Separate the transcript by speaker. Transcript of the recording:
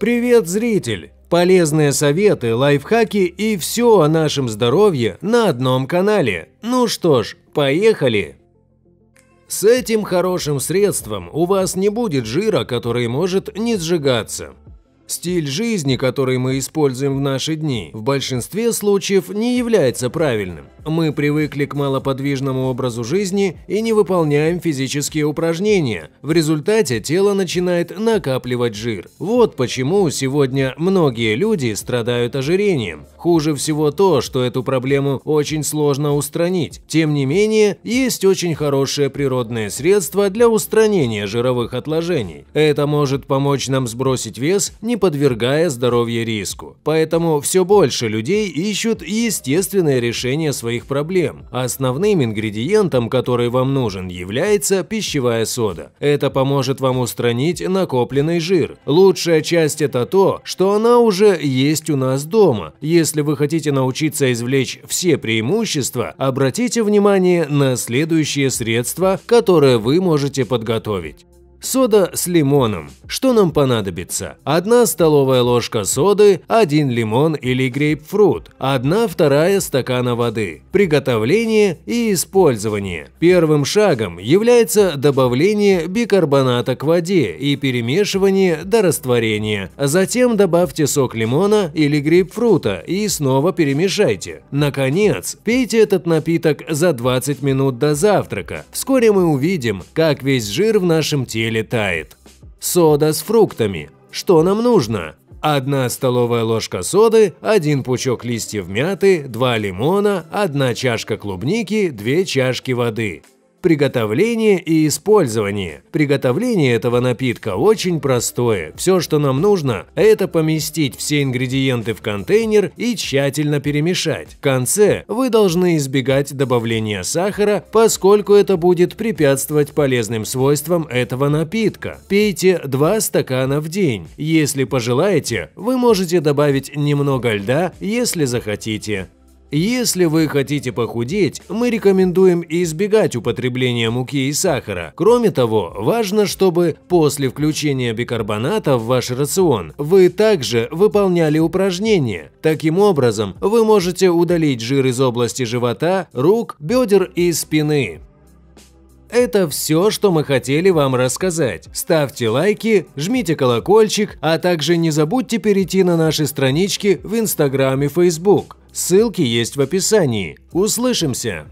Speaker 1: Привет, зритель! Полезные советы, лайфхаки и все о нашем здоровье на одном канале. Ну что ж, поехали! С этим хорошим средством у вас не будет жира, который может не сжигаться. Стиль жизни, который мы используем в наши дни, в большинстве случаев не является правильным. Мы привыкли к малоподвижному образу жизни и не выполняем физические упражнения. В результате тело начинает накапливать жир. Вот почему сегодня многие люди страдают ожирением. Хуже всего то, что эту проблему очень сложно устранить. Тем не менее, есть очень хорошее природное средство для устранения жировых отложений. Это может помочь нам сбросить вес, не подвергая здоровье риску. Поэтому все больше людей ищут естественное решение своих проблем. Основным ингредиентом, который вам нужен, является пищевая сода. Это поможет вам устранить накопленный жир. Лучшая часть это то, что она уже есть у нас дома. Если вы хотите научиться извлечь все преимущества, обратите внимание на следующие средства, которые вы можете подготовить. Сода с лимоном. Что нам понадобится? 1 столовая ложка соды, 1 лимон или грейпфрут, 1 вторая стакана воды. Приготовление и использование. Первым шагом является добавление бикарбоната к воде и перемешивание до растворения. Затем добавьте сок лимона или грейпфрута и снова перемешайте. Наконец, пейте этот напиток за 20 минут до завтрака. Вскоре мы увидим, как весь жир в нашем теле Летает. Сода с фруктами. Что нам нужно? Одна столовая ложка соды, один пучок листьев мяты, два лимона, одна чашка клубники, две чашки воды. Приготовление и использование. Приготовление этого напитка очень простое. Все, что нам нужно, это поместить все ингредиенты в контейнер и тщательно перемешать. В конце вы должны избегать добавления сахара, поскольку это будет препятствовать полезным свойствам этого напитка. Пейте 2 стакана в день. Если пожелаете, вы можете добавить немного льда, если захотите. Если вы хотите похудеть, мы рекомендуем избегать употребления муки и сахара. Кроме того, важно, чтобы после включения бикарбоната в ваш рацион вы также выполняли упражнения. Таким образом, вы можете удалить жир из области живота, рук, бедер и спины. Это все, что мы хотели вам рассказать. Ставьте лайки, жмите колокольчик, а также не забудьте перейти на наши странички в Инстаграм и Фейсбук. Ссылки есть в описании. Услышимся!